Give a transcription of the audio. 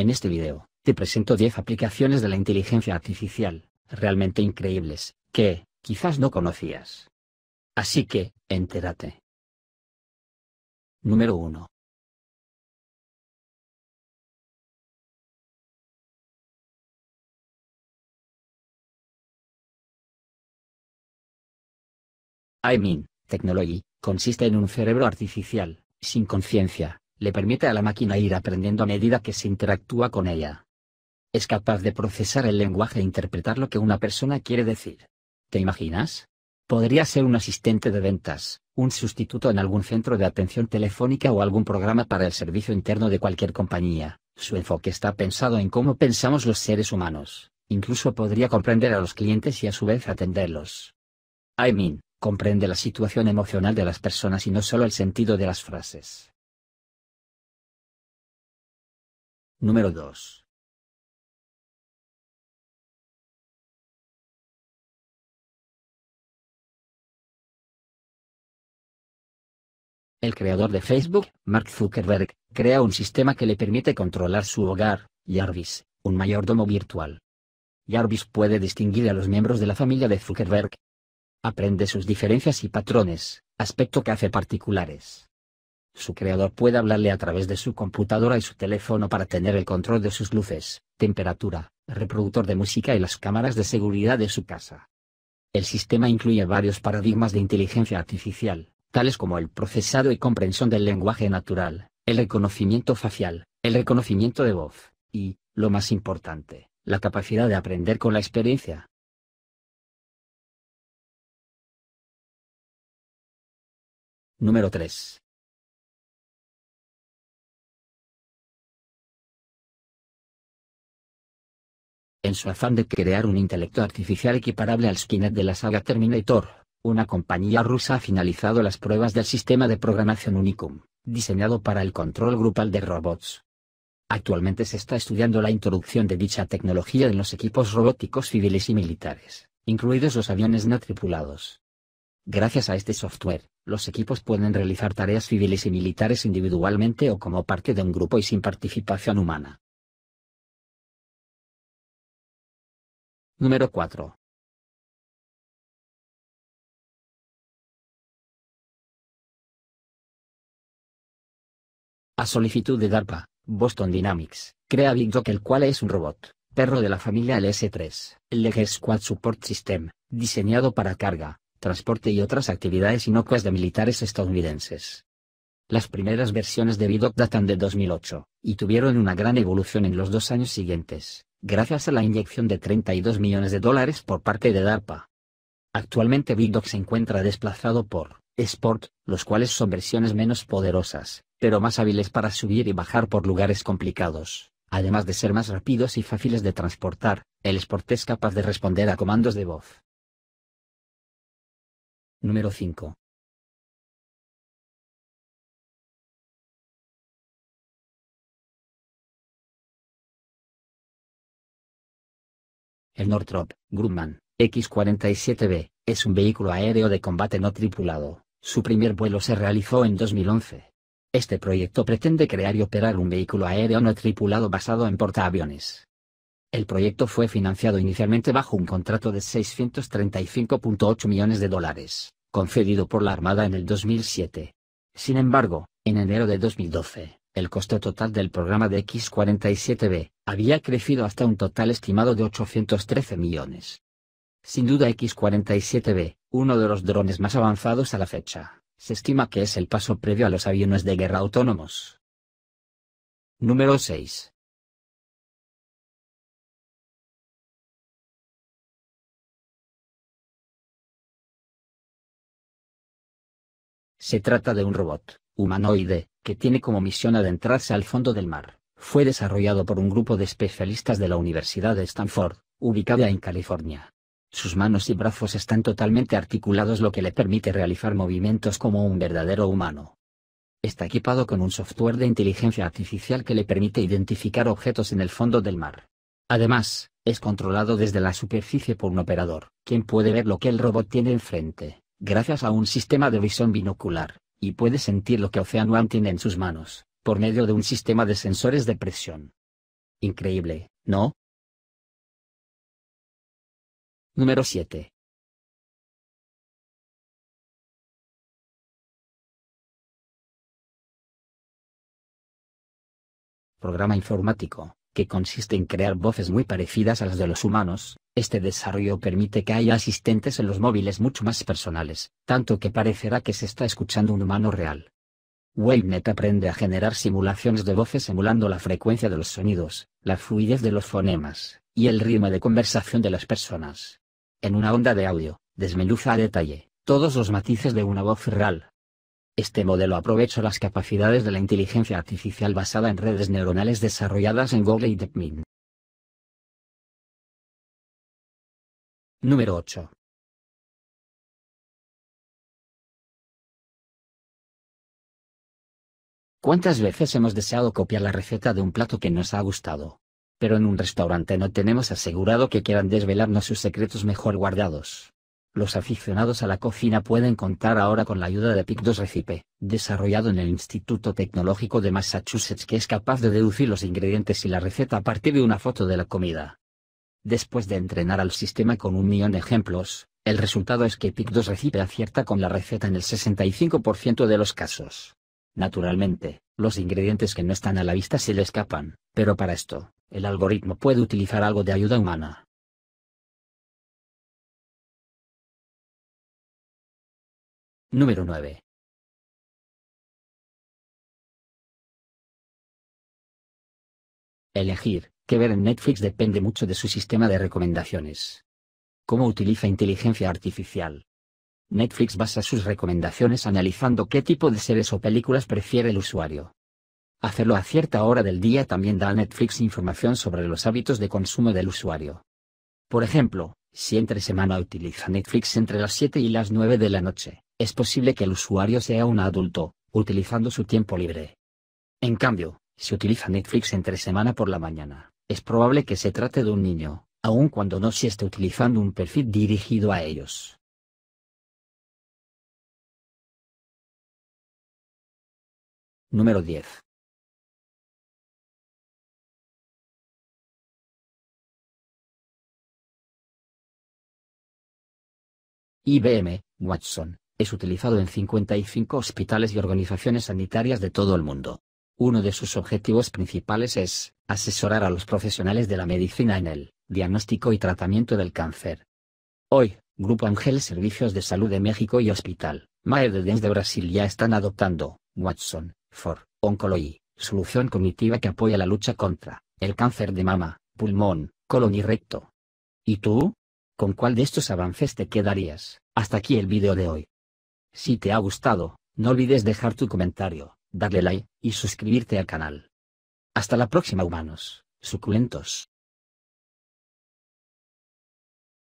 En este video, te presento 10 aplicaciones de la inteligencia artificial, realmente increíbles, que, quizás no conocías. Así que, entérate. Número 1. I mean, Technology, consiste en un cerebro artificial, sin conciencia, le permite a la máquina ir aprendiendo a medida que se interactúa con ella. Es capaz de procesar el lenguaje e interpretar lo que una persona quiere decir. ¿Te imaginas? Podría ser un asistente de ventas, un sustituto en algún centro de atención telefónica o algún programa para el servicio interno de cualquier compañía. Su enfoque está pensado en cómo pensamos los seres humanos. Incluso podría comprender a los clientes y a su vez atenderlos. I mean, comprende la situación emocional de las personas y no solo el sentido de las frases. número 2 El creador de Facebook, Mark Zuckerberg, crea un sistema que le permite controlar su hogar, Jarvis, un mayordomo virtual. Jarvis puede distinguir a los miembros de la familia de Zuckerberg. Aprende sus diferencias y patrones, aspecto que hace particulares. Su creador puede hablarle a través de su computadora y su teléfono para tener el control de sus luces, temperatura, reproductor de música y las cámaras de seguridad de su casa. El sistema incluye varios paradigmas de inteligencia artificial, tales como el procesado y comprensión del lenguaje natural, el reconocimiento facial, el reconocimiento de voz, y, lo más importante, la capacidad de aprender con la experiencia. Número 3. en su afán de crear un intelecto artificial equiparable al Skynet de la saga Terminator, una compañía rusa ha finalizado las pruebas del sistema de programación Unicum, diseñado para el control grupal de robots. Actualmente se está estudiando la introducción de dicha tecnología en los equipos robóticos civiles y militares, incluidos los aviones no tripulados. Gracias a este software, los equipos pueden realizar tareas civiles y militares individualmente o como parte de un grupo y sin participación humana. Número 4. A solicitud de DARPA, Boston Dynamics, crea Big el cual es un robot, perro de la familia LS3, LG Squad Support System, diseñado para carga, transporte y otras actividades inocuas de militares estadounidenses. Las primeras versiones de Bidoc datan de 2008, y tuvieron una gran evolución en los dos años siguientes gracias a la inyección de 32 millones de dólares por parte de DARPA. Actualmente Big se encuentra desplazado por Sport, los cuales son versiones menos poderosas, pero más hábiles para subir y bajar por lugares complicados. Además de ser más rápidos y fáciles de transportar, el Sport es capaz de responder a comandos de voz. Número 5. El Northrop Grumman X-47B es un vehículo aéreo de combate no tripulado. Su primer vuelo se realizó en 2011. Este proyecto pretende crear y operar un vehículo aéreo no tripulado basado en portaaviones. El proyecto fue financiado inicialmente bajo un contrato de 635.8 millones de dólares, concedido por la Armada en el 2007. Sin embargo, en enero de 2012, el coste total del programa de X-47B había crecido hasta un total estimado de 813 millones. Sin duda X-47B, uno de los drones más avanzados a la fecha, se estima que es el paso previo a los aviones de guerra autónomos. Número 6. Se trata de un robot, humanoide, que tiene como misión adentrarse al fondo del mar, fue desarrollado por un grupo de especialistas de la Universidad de Stanford, ubicada en California. Sus manos y brazos están totalmente articulados lo que le permite realizar movimientos como un verdadero humano. Está equipado con un software de inteligencia artificial que le permite identificar objetos en el fondo del mar. Además, es controlado desde la superficie por un operador, quien puede ver lo que el robot tiene enfrente, gracias a un sistema de visión binocular y puede sentir lo que Ocean One tiene en sus manos, por medio de un sistema de sensores de presión. Increíble, ¿no? Número 7. Programa informático consiste en crear voces muy parecidas a las de los humanos, este desarrollo permite que haya asistentes en los móviles mucho más personales, tanto que parecerá que se está escuchando un humano real. WaveNet aprende a generar simulaciones de voces emulando la frecuencia de los sonidos, la fluidez de los fonemas, y el ritmo de conversación de las personas. En una onda de audio, desmenuza a detalle, todos los matices de una voz real, este modelo aprovecha las capacidades de la inteligencia artificial basada en redes neuronales desarrolladas en Google y DeepMind. Número 8. ¿Cuántas veces hemos deseado copiar la receta de un plato que nos ha gustado? Pero en un restaurante no tenemos asegurado que quieran desvelarnos sus secretos mejor guardados. Los aficionados a la cocina pueden contar ahora con la ayuda de PIC2 Recipe, desarrollado en el Instituto Tecnológico de Massachusetts que es capaz de deducir los ingredientes y la receta a partir de una foto de la comida. Después de entrenar al sistema con un millón de ejemplos, el resultado es que PIC2 Recipe acierta con la receta en el 65% de los casos. Naturalmente, los ingredientes que no están a la vista se le escapan, pero para esto, el algoritmo puede utilizar algo de ayuda humana. Número 9. Elegir qué ver en Netflix depende mucho de su sistema de recomendaciones. Cómo utiliza inteligencia artificial. Netflix basa sus recomendaciones analizando qué tipo de series o películas prefiere el usuario. Hacerlo a cierta hora del día también da a Netflix información sobre los hábitos de consumo del usuario. Por ejemplo, si entre semana utiliza Netflix entre las 7 y las 9 de la noche, es posible que el usuario sea un adulto, utilizando su tiempo libre. En cambio, si utiliza Netflix entre semana por la mañana, es probable que se trate de un niño, aun cuando no se esté utilizando un perfil dirigido a ellos. Número 10. IBM, Watson, es utilizado en 55 hospitales y organizaciones sanitarias de todo el mundo. Uno de sus objetivos principales es asesorar a los profesionales de la medicina en el diagnóstico y tratamiento del cáncer. Hoy, Grupo Ángel Servicios de Salud de México y Hospital Maer de Brasil ya están adoptando Watson for Oncology, solución cognitiva que apoya la lucha contra el cáncer de mama, pulmón, colon y recto. ¿Y tú? ¿Con cuál de estos avances te quedarías? Hasta aquí el video de hoy. Si te ha gustado, no olvides dejar tu comentario, darle like, y suscribirte al canal. Hasta la próxima humanos, suculentos.